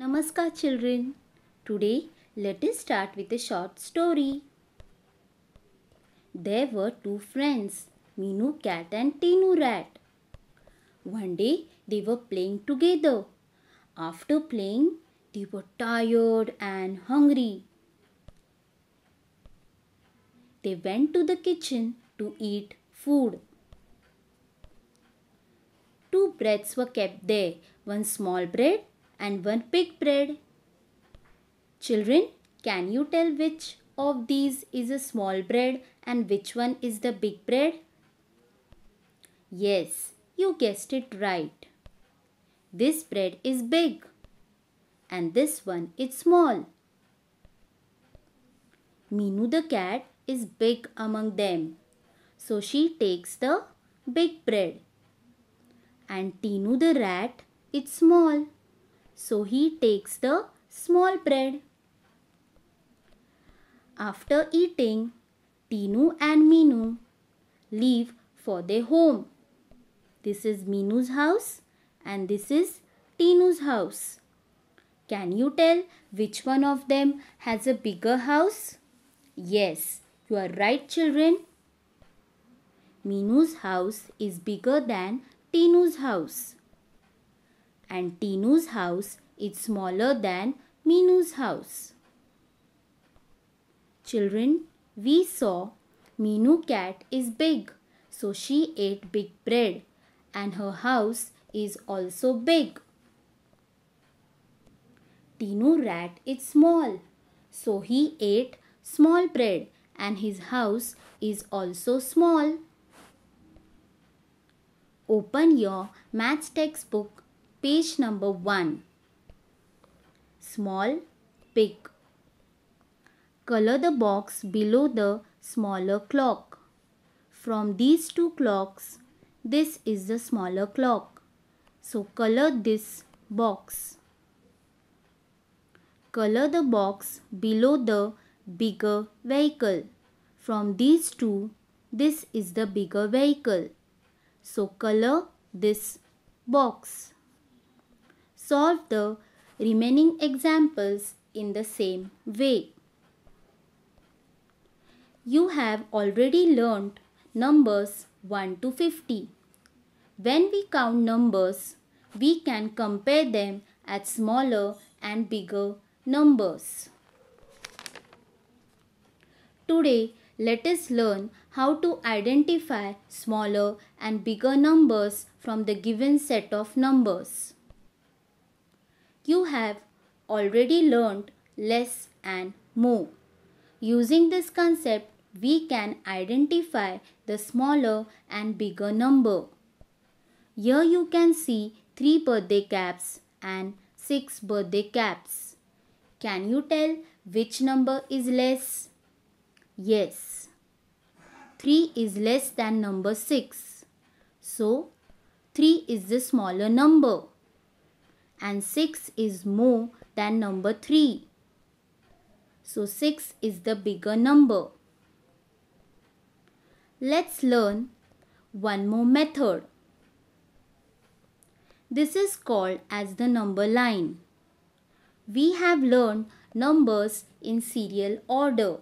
Namaskar children. Today let us start with a short story. There were two friends, Minu cat and Tinu rat. One day they were playing together. After playing, they were tired and hungry. They went to the kitchen to eat food. Two breads were kept there, one small bread and one pig bread. Children, can you tell which of these is a small bread and which one is the big bread? Yes, you guessed it right. This bread is big and this one is small. Minu the cat is big among them. So she takes the big bread. And Tinu the rat is small. So he takes the small bread. After eating, Tinu and Minu leave for their home. This is Minu's house and this is Tinu's house. Can you tell which one of them has a bigger house? Yes, you are right children. Minu's house is bigger than Tinu's house and Tinu's house is smaller than Minu's house. Children, we saw Minu cat is big, so she ate big bread and her house is also big. Tinu rat is small, so he ate small bread and his house is also small. Open your maths textbook Page number 1 Small pig. Color the box below the smaller clock. From these two clocks, this is the smaller clock. So color this box. Color the box below the bigger vehicle. From these two, this is the bigger vehicle. So color this box solve the remaining examples in the same way. You have already learned numbers 1 to 50. When we count numbers, we can compare them at smaller and bigger numbers. Today, let us learn how to identify smaller and bigger numbers from the given set of numbers you have already learned less and more. Using this concept, we can identify the smaller and bigger number. Here you can see 3 birthday caps and 6 birthday caps. Can you tell which number is less? Yes. 3 is less than number 6. So, 3 is the smaller number and 6 is more than number 3. So 6 is the bigger number. Let's learn one more method. This is called as the number line. We have learned numbers in serial order.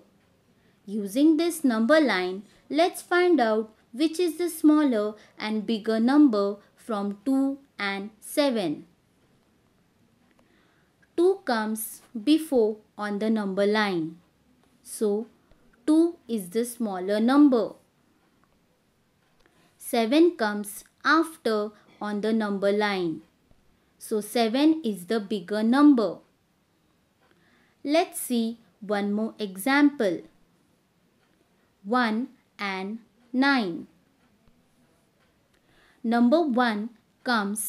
Using this number line, let's find out which is the smaller and bigger number from 2 and 7. 2 comes before on the number line. So 2 is the smaller number. 7 comes after on the number line. So 7 is the bigger number. Let's see one more example. 1 and 9. Number 1 comes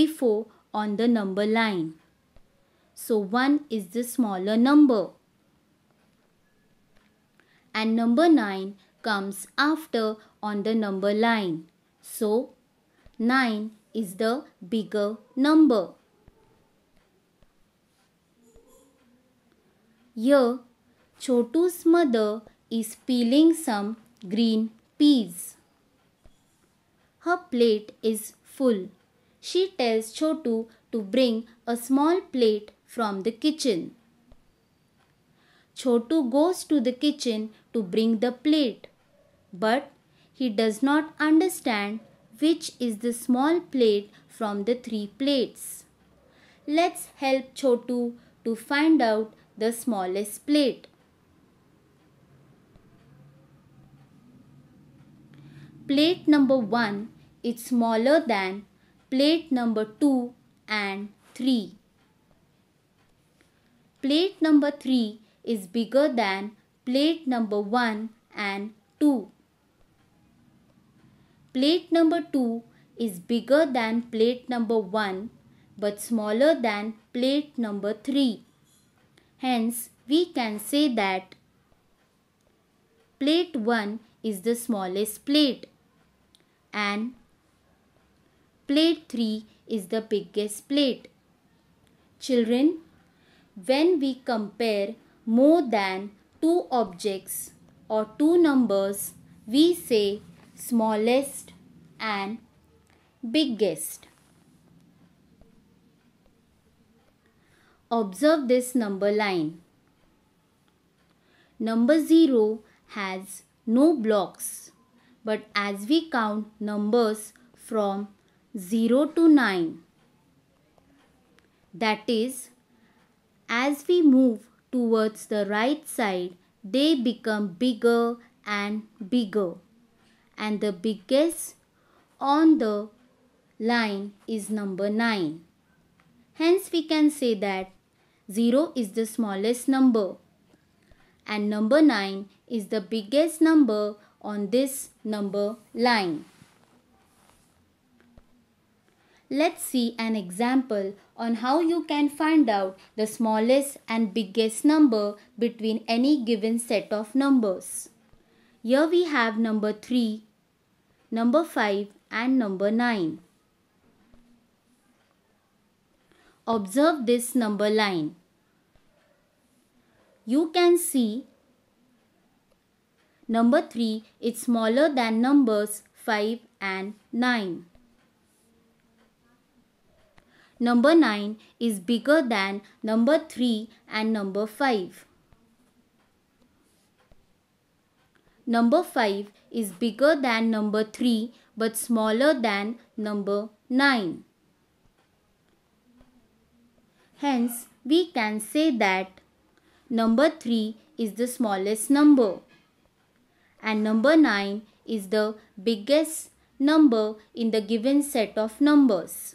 before on the number line. So 1 is the smaller number. And number 9 comes after on the number line. So 9 is the bigger number. Here, Chotu's mother is peeling some green peas. Her plate is full. She tells Chotu to bring a small plate from the kitchen. Chotu goes to the kitchen to bring the plate, but he does not understand which is the small plate from the three plates. Let's help Chotu to find out the smallest plate. Plate number 1 is smaller than plate number 2 and 3 plate number 3 is bigger than plate number 1 and 2. Plate number 2 is bigger than plate number 1 but smaller than plate number 3. Hence, we can say that plate 1 is the smallest plate and plate 3 is the biggest plate. Children, when we compare more than two objects or two numbers, we say smallest and biggest. Observe this number line. Number 0 has no blocks but as we count numbers from 0 to 9 that is as we move towards the right side, they become bigger and bigger. And the biggest on the line is number 9. Hence we can say that 0 is the smallest number and number 9 is the biggest number on this number line. Let's see an example on how you can find out the smallest and biggest number between any given set of numbers. Here we have number 3, number 5 and number 9. Observe this number line. You can see number 3 is smaller than numbers 5 and 9 number 9 is bigger than number 3 and number 5. Number 5 is bigger than number 3 but smaller than number 9. Hence, we can say that number 3 is the smallest number and number 9 is the biggest number in the given set of numbers.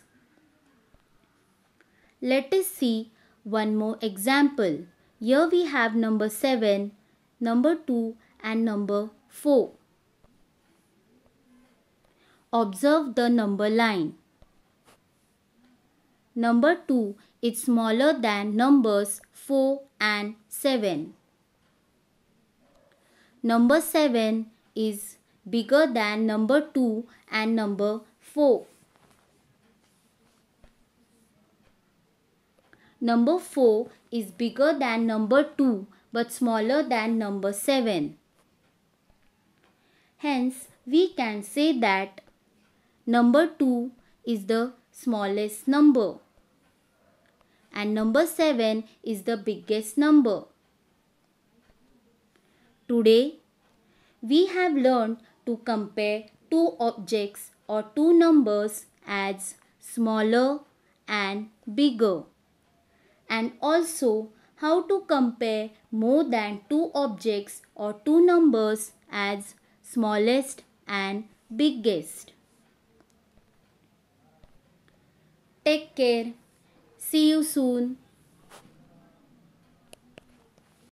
Let us see one more example. Here we have number 7, number 2 and number 4. Observe the number line. Number 2 is smaller than numbers 4 and 7. Number 7 is bigger than number 2 and number 4. Number 4 is bigger than number 2 but smaller than number 7. Hence, we can say that number 2 is the smallest number and number 7 is the biggest number. Today, we have learned to compare two objects or two numbers as smaller and bigger and also how to compare more than two objects or two numbers as smallest and biggest. Take care. See you soon.